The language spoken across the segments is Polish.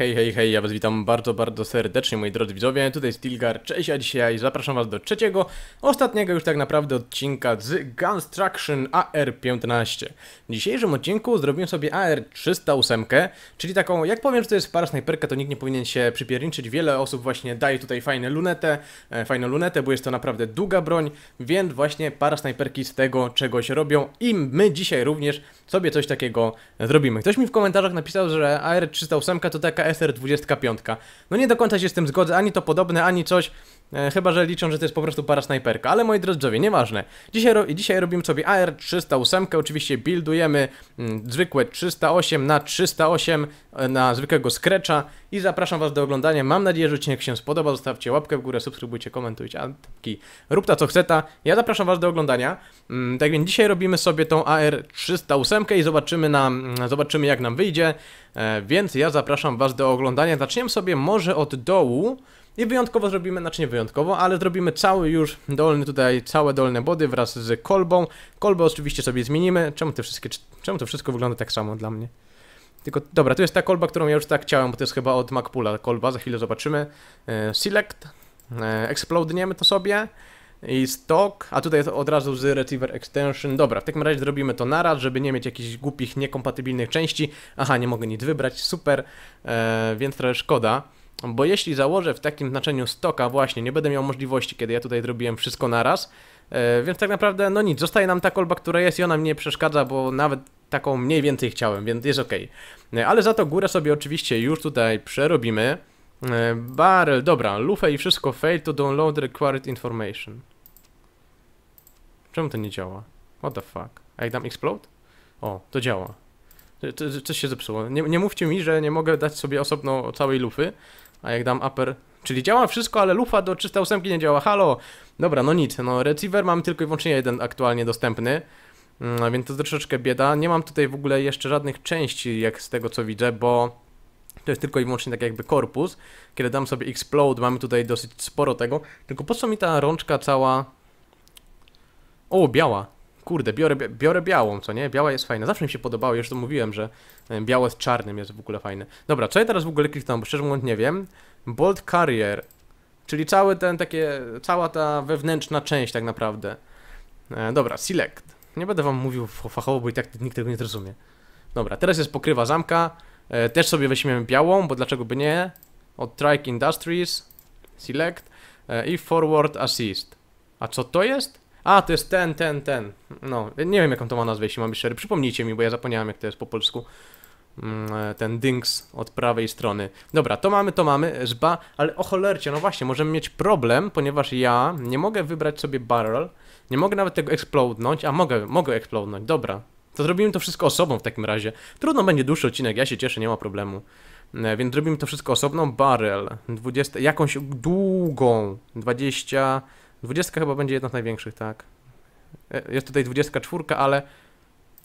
Hej, hej, hej, ja was witam bardzo, bardzo serdecznie moi drodzy widzowie, tutaj Stilgar, cześć, a dzisiaj zapraszam was do trzeciego, ostatniego już tak naprawdę odcinka z Gunstruction AR-15. W dzisiejszym odcinku zrobiłem sobie AR-308, czyli taką, jak powiem, że to jest para snajperka, to nikt nie powinien się przypierniczyć, wiele osób właśnie daje tutaj fajne lunetę, e, fajną lunetę, bo jest to naprawdę długa broń, więc właśnie para snajperki z tego czegoś robią i my dzisiaj również sobie coś takiego zrobimy. Ktoś mi w komentarzach napisał, że AR308 to taka SR25. No nie do końca się z tym zgodzę, ani to podobne, ani coś. E, chyba, że liczą, że to jest po prostu para snajperka, ale moi drodzy, nieważne. Dzisiaj, ro dzisiaj robimy sobie AR-308, oczywiście buildujemy mm, zwykłe 308 na 308 e, na zwykłego scratcha i zapraszam was do oglądania. Mam nadzieję, że odcinek się spodoba, zostawcie łapkę w górę, subskrybujcie, komentujcie, a taki rób ta co chceta. Ja zapraszam was do oglądania. Mm, tak więc dzisiaj robimy sobie tą AR-308 i zobaczymy, na, mm, zobaczymy jak nam wyjdzie, e, więc ja zapraszam was do oglądania. Zaczniemy sobie może od dołu. I wyjątkowo zrobimy, znaczy nie wyjątkowo, ale zrobimy cały już dolny tutaj, całe dolne body wraz z kolbą. Kolbę oczywiście sobie zmienimy. Czemu te wszystkie, czemu to wszystko wygląda tak samo dla mnie? Tylko, dobra, to jest ta kolba, którą ja już tak chciałem, bo to jest chyba od Macpula kolba, za chwilę zobaczymy. E, Select, e, explodniemy to sobie i stock, a tutaj od razu z receiver Extension. Dobra, w takim razie zrobimy to naraz, żeby nie mieć jakichś głupich, niekompatybilnych części. Aha, nie mogę nic wybrać, super, e, więc trochę szkoda. Bo jeśli założę w takim znaczeniu stoka, właśnie, nie będę miał możliwości, kiedy ja tutaj zrobiłem wszystko naraz, e, więc tak naprawdę, no nic, zostaje nam ta kolba, która jest i ona mnie przeszkadza, bo nawet taką mniej więcej chciałem, więc jest ok. E, ale za to górę sobie oczywiście już tutaj przerobimy. E, Barrel, dobra, lufę i wszystko fail to download required information. Czemu to nie działa? What the fuck? A jak dam explode? O, to działa. Coś się zepsuło. Nie, nie mówcie mi, że nie mogę dać sobie osobno całej lufy, a jak dam upper... Czyli działa wszystko, ale lufa do 308 nie działa. Halo! Dobra, no nic. No receiver mam tylko i wyłącznie jeden aktualnie dostępny. Hmm, więc to troszeczkę bieda. Nie mam tutaj w ogóle jeszcze żadnych części, jak z tego co widzę, bo to jest tylko i wyłącznie tak jakby korpus. Kiedy dam sobie explode, mamy tutaj dosyć sporo tego. Tylko po co mi ta rączka cała... O, biała. Kurde, biorę, biorę białą, co nie? Biała jest fajna. Zawsze mi się podobało, już to mówiłem, że e, białe z czarnym jest w ogóle fajne. Dobra, co ja teraz w ogóle kliknąłem, bo szczerze mówiąc nie wiem. Bolt Carrier, czyli cały ten takie, cała ta wewnętrzna część tak naprawdę. E, dobra, Select. Nie będę wam mówił fachowo, bo i tak nikt tego nie zrozumie. Dobra, teraz jest pokrywa zamka. E, też sobie weźmiemy białą, bo dlaczego by nie? Od Trike Industries, Select e, i Forward Assist. A co to jest? A, to jest ten, ten, ten. No, nie wiem jaką to ma nazwę, jeśli mam być szczery. Przypomnijcie mi, bo ja zapomniałem jak to jest po polsku. Mm, e, ten dings od prawej strony. Dobra, to mamy, to mamy. Zba, ale o cholercie, no właśnie, możemy mieć problem, ponieważ ja nie mogę wybrać sobie barrel. Nie mogę nawet tego eksplodnąć, a mogę, mogę eksplodnąć, dobra. To zrobimy to wszystko osobą w takim razie. Trudno będzie dłuższy odcinek, ja się cieszę, nie ma problemu. Mm, e, więc zrobimy to wszystko osobną. Barrel, 20, jakąś długą, 20... 20 chyba będzie jedna z największych, tak. E, jest tutaj 24, ale...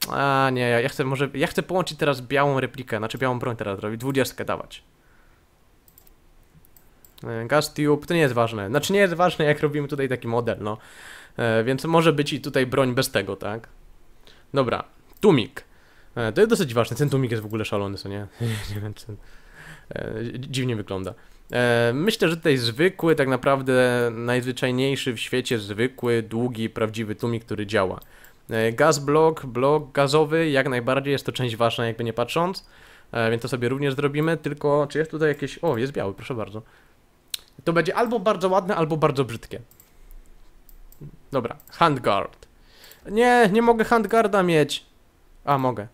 A nie, ja chcę może... Ja chcę połączyć teraz białą replikę, znaczy białą broń teraz zrobić, 20 dawać. E, Gas tube, to nie jest ważne. Znaczy nie jest ważne, jak robimy tutaj taki model, no. E, więc może być i tutaj broń bez tego, tak? Dobra, tumik. To jest dosyć ważne, ten tumik jest w ogóle szalony, co nie? nie wiem, czy... Dziwnie wygląda. E, myślę, że tutaj zwykły, tak naprawdę najzwyczajniejszy w świecie, zwykły, długi, prawdziwy tumik, który działa. E, gaz blok, blok gazowy, jak najbardziej jest to część ważna, jakby nie patrząc, e, więc to sobie również zrobimy, tylko czy jest tutaj jakieś... O, jest biały, proszę bardzo. To będzie albo bardzo ładne, albo bardzo brzydkie. Dobra, handguard. Nie, nie mogę handguarda mieć. A, mogę.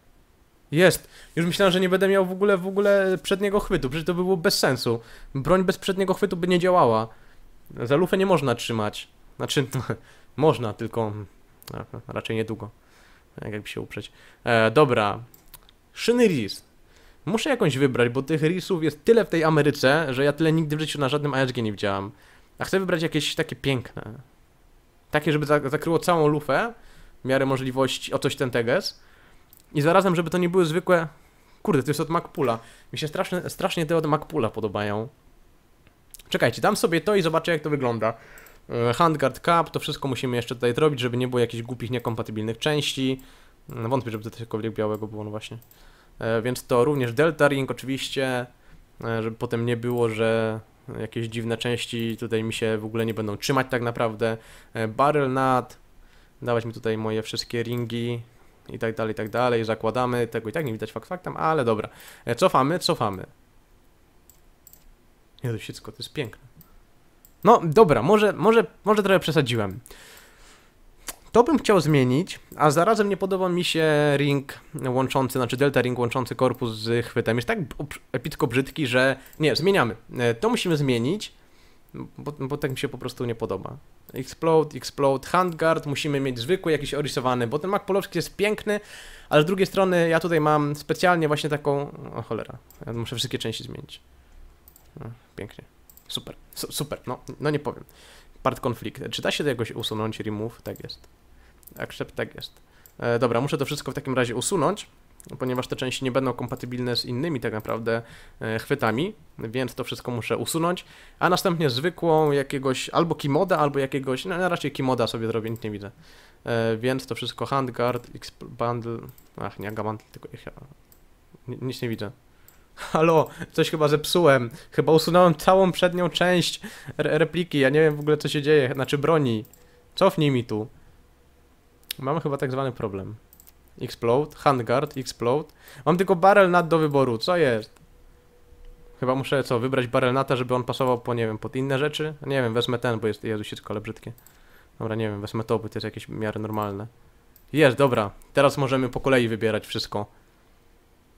Jest. Już myślałem, że nie będę miał w ogóle w ogóle przedniego chwytu, przecież to by było bez sensu. Broń bez przedniego chwytu by nie działała. Za lufę nie można trzymać. Znaczy, można, tylko hmm, raczej niedługo. Tak jakby się uprzeć. E, dobra. Szyny RIS. Muszę jakąś wybrać, bo tych RISów jest tyle w tej Ameryce, że ja tyle nigdy w życiu na żadnym ASG nie widziałam. A chcę wybrać jakieś takie piękne. Takie, żeby zakryło całą lufę w miarę możliwości, o coś ten teges i zarazem, żeby to nie były zwykłe... Kurde, to jest od Macpula. Mi się strasznie, strasznie te od Macpula podobają. Czekajcie, dam sobie to i zobaczę jak to wygląda. E, Handguard Cup, to wszystko musimy jeszcze tutaj zrobić, żeby nie było jakichś głupich, niekompatybilnych części. No, wątpię, żeby to cokolwiek białego było, no właśnie. E, więc to również ring oczywiście, e, żeby potem nie było, że jakieś dziwne części tutaj mi się w ogóle nie będą trzymać tak naprawdę. Barrel Nut, dawać mi tutaj moje wszystkie ringi, i tak dalej, i tak dalej, zakładamy, tego i tak nie widać fakt faktem, ale dobra. E, cofamy, cofamy. Ja to wszystko, to jest piękne. No, dobra, może, może, może trochę przesadziłem. To bym chciał zmienić, a zarazem nie podoba mi się ring łączący, znaczy delta ring łączący korpus z chwytem. Jest tak epicko brzydki, że nie, zmieniamy. E, to musimy zmienić, bo, bo tak mi się po prostu nie podoba. Explode, Explode, Handguard, musimy mieć zwykły, jakiś orysowany, bo ten Mac polowski jest piękny, ale z drugiej strony ja tutaj mam specjalnie właśnie taką... O cholera, ja muszę wszystkie części zmienić. No, pięknie. Super, super, no, no nie powiem. Part konflikt. Czy da się to jakoś usunąć? Remove? Tak jest. Accept? Tak jest. E, dobra, muszę to wszystko w takim razie usunąć. No, ponieważ te części nie będą kompatybilne z innymi tak naprawdę e, chwytami, więc to wszystko muszę usunąć, a następnie zwykłą jakiegoś albo kimoda, albo jakiegoś, no raczej kimoda sobie zrobię, nic nie widzę. E, więc to wszystko handguard, bundle, ach nie, gamant, tylko ja, nic nie widzę. Halo, coś chyba zepsułem. Chyba usunąłem całą przednią część repliki. Ja nie wiem w ogóle co się dzieje, znaczy broni. Cofnij mi tu. Mamy chyba tak zwany problem. Explode, Handguard, Explode. Mam tylko barrel nad do wyboru, co jest? Chyba muszę, co, wybrać barrel nata, żeby on pasował po, nie wiem, pod inne rzeczy? Nie wiem, wezmę ten, bo jest, jezu, sitko, ale brzydkie. Dobra, nie wiem, wezmę to, bo to jest jakieś miary normalne. Jest, dobra. Teraz możemy po kolei wybierać wszystko.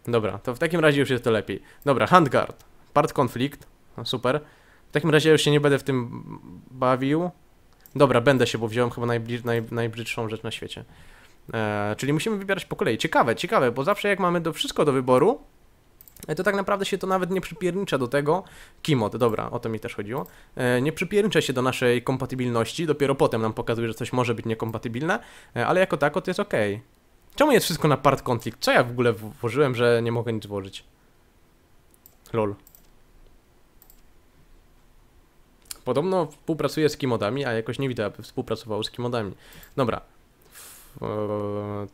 Dobra, to w takim razie już jest to lepiej. Dobra, handguard. Part konflikt. No, super. W takim razie już się nie będę w tym bawił. Dobra, będę się, bo wziąłem chyba najbli naj najbrzydszą rzecz na świecie. E, czyli musimy wybierać po kolei. Ciekawe, ciekawe, bo zawsze jak mamy do, wszystko do wyboru, to tak naprawdę się to nawet nie przypiernicza do tego, Kimod, dobra, o to mi też chodziło, e, nie przypiernicza się do naszej kompatybilności, dopiero potem nam pokazuje, że coś może być niekompatybilne, e, ale jako tako to jest ok. Czemu jest wszystko na part conflict? Co ja w ogóle włożyłem, że nie mogę nic włożyć? Lol. Podobno współpracuje z Kimodami, a jakoś nie widzę, aby współpracował z Kimodami. Dobra,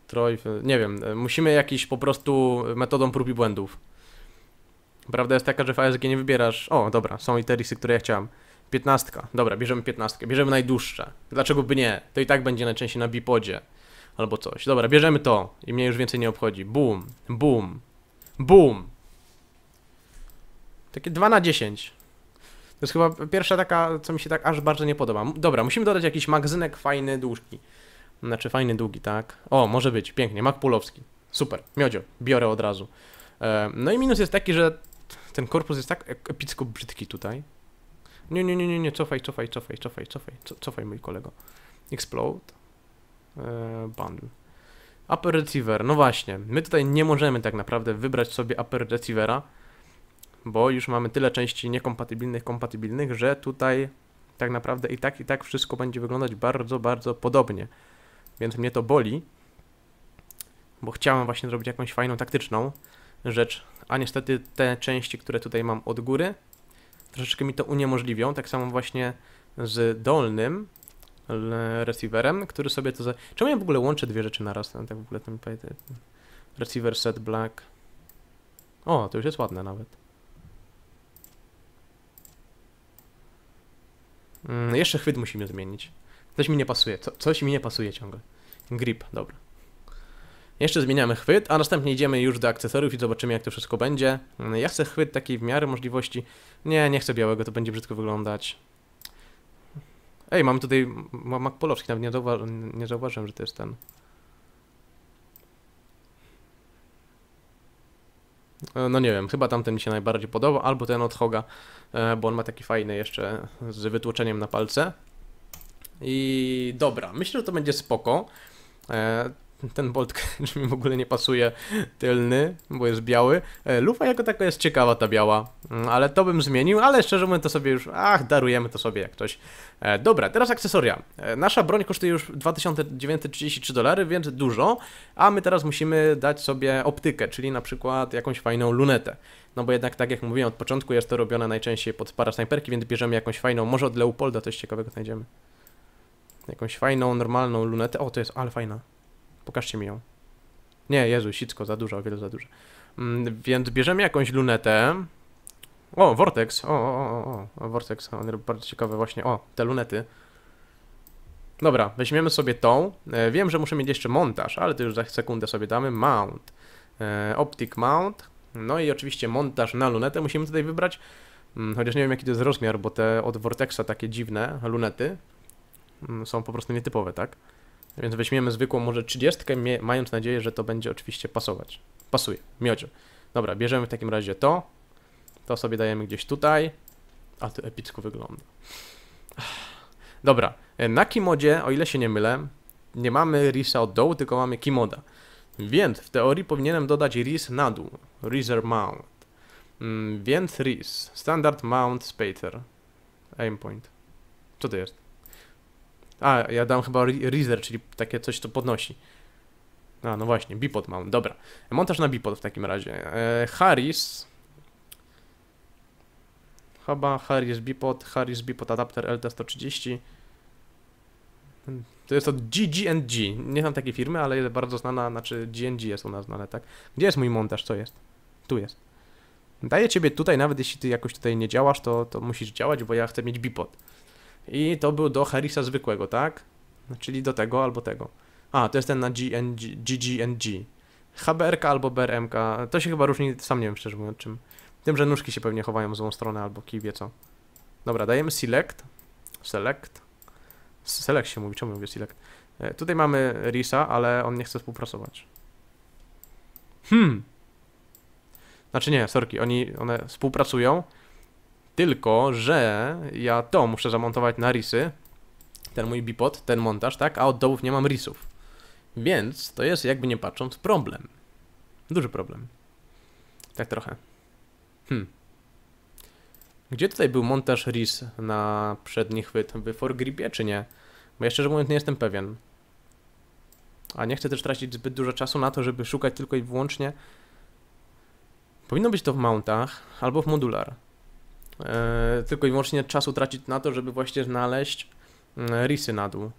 Troj, nie wiem, musimy jakiś po prostu metodą prób i błędów. Prawda jest taka, że w ASG nie wybierasz, o dobra, są iterisy, które ja chciałem. Piętnastka, dobra, bierzemy piętnastkę, bierzemy najdłuższe. Dlaczego by nie? To i tak będzie najczęściej na bipodzie albo coś. Dobra, bierzemy to i mnie już więcej nie obchodzi. Boom, boom, boom. Takie 2 na 10. To jest chyba pierwsza taka, co mi się tak aż bardzo nie podoba. Dobra, musimy dodać jakiś magzynek fajny, dłużki. Znaczy fajny, długi, tak? O, może być, pięknie, Mak Pulowski. Super, miodzio, biorę od razu. E, no i minus jest taki, że ten korpus jest tak epicko brzydki tutaj. Nie, nie, nie, nie, nie, cofaj, cofaj, cofaj, cofaj, cofaj, cofaj mój kolego. Explode. Bundle. Upper Receiver, no właśnie, my tutaj nie możemy tak naprawdę wybrać sobie Upper Receivera, bo już mamy tyle części niekompatybilnych, kompatybilnych, że tutaj tak naprawdę i tak, i tak wszystko będzie wyglądać bardzo, bardzo podobnie więc mnie to boli, bo chciałem właśnie zrobić jakąś fajną taktyczną rzecz, a niestety te części, które tutaj mam od góry, troszeczkę mi to uniemożliwią, tak samo właśnie z dolnym receiverem, który sobie to... Za... Czemu ja w ogóle łączę dwie rzeczy naraz? Tak w ogóle to mi Receiver set black. O, to już jest ładne nawet. Mm, jeszcze chwyt musimy zmienić. Coś mi nie pasuje, Co, coś mi nie pasuje ciągle. Grip, dobra. Jeszcze zmieniamy chwyt, a następnie idziemy już do akcesoriów i zobaczymy jak to wszystko będzie. Ja chcę chwyt taki w miarę możliwości. Nie, nie chcę białego, to będzie brzydko wyglądać. Ej, mamy tutaj Mac Polowski, nawet nie, zauwa nie zauważyłem, że to jest ten. E, no nie wiem, chyba tamten mi się najbardziej podoba, albo ten od Hoga, e, bo on ma taki fajny jeszcze z wytłoczeniem na palce. I dobra, myślę, że to będzie spoko. E, ten bolt mi w ogóle nie pasuje tylny, bo jest biały. E, Lufa jako taka jest ciekawa ta biała, mm, ale to bym zmienił, ale szczerze mówiąc to sobie już, ach, darujemy to sobie jak ktoś. E, dobra, teraz akcesoria. Nasza broń kosztuje już 2933 dolary, więc dużo, a my teraz musimy dać sobie optykę, czyli na przykład jakąś fajną lunetę. No bo jednak, tak jak mówiłem od początku, jest to robione najczęściej pod parasnajperki, więc bierzemy jakąś fajną, może od Leopolda coś ciekawego znajdziemy. Jakąś fajną, normalną lunetę. O, to jest, ale fajna. Pokażcie mi ją. Nie, Jezu, sitko, za dużo, o wiele za dużo. Mm, więc bierzemy jakąś lunetę. O, Vortex, o, o, o, o, Vortex, on bardzo ciekawe właśnie, o, te lunety. Dobra, weźmiemy sobie tą. E, wiem, że muszę mieć jeszcze montaż, ale to już za sekundę sobie damy. Mount, e, Optic Mount, no i oczywiście montaż na lunetę musimy tutaj wybrać. Mm, chociaż nie wiem jaki to jest rozmiar, bo te od Vortexa takie dziwne lunety Mm, są po prostu nietypowe, tak? Więc weźmiemy zwykłą może 30, mając nadzieję, że to będzie oczywiście pasować. Pasuje, miodzie. Dobra, bierzemy w takim razie to. To sobie dajemy gdzieś tutaj. A to epicko wygląda. Dobra, e, na Kimodzie, o ile się nie mylę, nie mamy Risa od dołu, tylko mamy Kimoda. Więc w teorii powinienem dodać Ris na dół. Riser Mount. Mm, więc Ris. Standard Mount Spater. Aimpoint. Co to jest? A, ja dam chyba Reaser, czyli takie coś, co podnosi. A, no właśnie, bipod mam, dobra. Montaż na bipod w takim razie. E, Harris. Chyba Harris bipod, Harris bipod adapter LT130. Hmm, to jest od GG&G, Nie znam takiej firmy, ale jest bardzo znana, znaczy GG jest u nas znane, tak? Gdzie jest mój montaż? Co jest? Tu jest. Daję ciebie tutaj, nawet jeśli ty jakoś tutaj nie działasz, to, to musisz działać, bo ja chcę mieć bipod. I to był do Harrisa zwykłego, tak? Czyli do tego albo tego. A, to jest ten na GNG, GGNG. HBRK albo BRMK. To się chyba różni, sam nie wiem szczerze mówiąc czym. Tym, że nóżki się pewnie chowają w złą stronę albo kij wie co. Dobra, dajemy select. Select. Select się mówi, czemu mówię select? E, tutaj mamy Risa, ale on nie chce współpracować. Hmm. Znaczy nie, sorki, oni, one współpracują, tylko, że ja to muszę zamontować na risy, ten mój bipod, ten montaż, tak? A od dołów nie mam risów. Więc to jest, jakby nie patrząc, problem. Duży problem. Tak trochę. Hmm. Gdzie tutaj był montaż RIS na przedni chwyt? W Forgripie czy nie? Bo ja szczerze mówiąc nie jestem pewien. A nie chcę też tracić zbyt dużo czasu na to, żeby szukać tylko i wyłącznie. Powinno być to w mountach albo w modular. E, tylko i wyłącznie czasu tracić na to, żeby właśnie znaleźć e, risy na dół.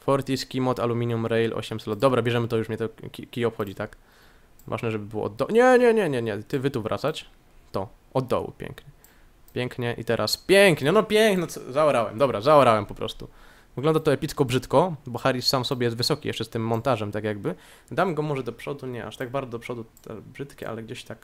Fortis, Kimot, Aluminium Rail, 8 slot. Dobra, bierzemy to, już mnie to kij obchodzi, tak? Ważne, żeby było od dołu. Nie, nie, nie, nie, nie, ty wy tu wracać. To, od dołu, pięknie. Pięknie i teraz pięknie, no pięknie, no co, zaorałem, dobra, zaorałem po prostu. Wygląda to epicko brzydko, bo Harris sam sobie jest wysoki jeszcze z tym montażem, tak jakby. Dam go może do przodu, nie aż tak bardzo do przodu, brzydkie, ale gdzieś tak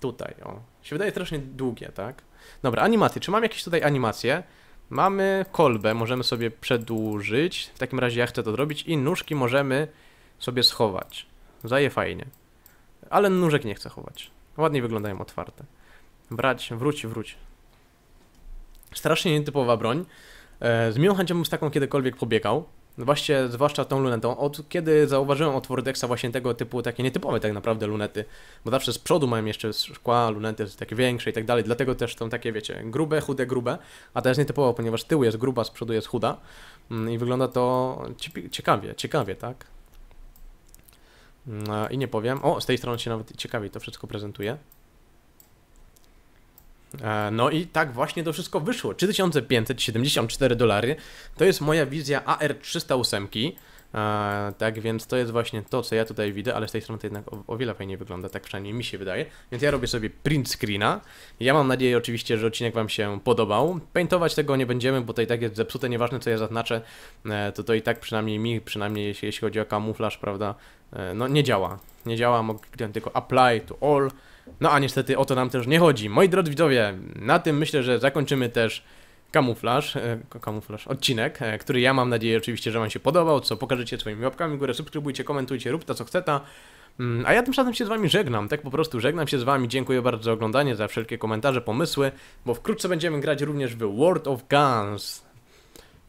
Tutaj, o. Się wydaje strasznie długie, tak? Dobra, animacje. Czy mam jakieś tutaj animacje? Mamy kolbę, możemy sobie przedłużyć. W takim razie ja chcę to zrobić. I nóżki możemy sobie schować. Zaje fajnie. Ale nóżek nie chcę chować. Ładnie wyglądają otwarte. Brać, wróć, wróć. Strasznie nietypowa broń. E, z miłą chęcią bym z taką kiedykolwiek pobiegał. Właśnie, zwłaszcza tą lunetą. Od kiedy zauważyłem od Vortexa właśnie tego typu, takie nietypowe tak naprawdę lunety, bo zawsze z przodu mają jeszcze szkła, lunety takie większe i tak dalej, dlatego też są takie, wiecie, grube, chude, grube, a teraz nietypowo, ponieważ tył jest gruba, z przodu jest chuda mm, i wygląda to ciekawie, ciekawie, tak? Mm, I nie powiem. O, z tej strony się nawet ciekawiej to wszystko prezentuje. E, no i tak właśnie to wszystko wyszło. 3574 dolary to jest moja wizja AR308. E, tak więc to jest właśnie to, co ja tutaj widzę, ale z tej strony to jednak o, wiele fajniej wygląda, tak przynajmniej mi się wydaje. Więc ja robię sobie print screena. Ja mam nadzieję oczywiście, że odcinek Wam się podobał. Paintować tego nie będziemy, bo i tak jest zepsute, nieważne co ja zaznaczę, e, to to i tak przynajmniej mi, przynajmniej jeśli, chodzi o kamuflaż, prawda, no nie działa. Nie działa, mogę tylko apply to all no a niestety o to nam też nie chodzi. Moi drodzy widzowie, na tym myślę, że zakończymy też kamuflaż, e, kamuflaż, odcinek, e, który ja mam nadzieję oczywiście, że Wam się podobał, co pokażecie swoimi łapkami w górę, subskrybujcie, komentujcie, to co chceta. Mm, a ja tymczasem się z Wami żegnam, tak po prostu żegnam się z Wami, dziękuję bardzo za oglądanie, za wszelkie komentarze, pomysły, bo wkrótce będziemy grać również w World of Guns.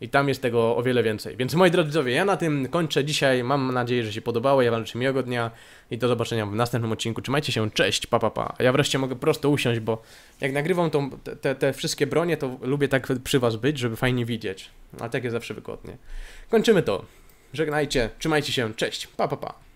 I tam jest tego o wiele więcej. Więc moi drodzy widzowie, ja na tym kończę dzisiaj. Mam nadzieję, że się podobało. Ja wam życzę miłego dnia i do zobaczenia w następnym odcinku. Trzymajcie się, cześć, pa, pa, pa. Ja wreszcie mogę prosto usiąść, bo jak nagrywam tą, te, te wszystkie bronie, to lubię tak przy was być, żeby fajnie widzieć. A tak jest zawsze wygodnie. Kończymy to. Żegnajcie, trzymajcie się, cześć, pa, pa, pa.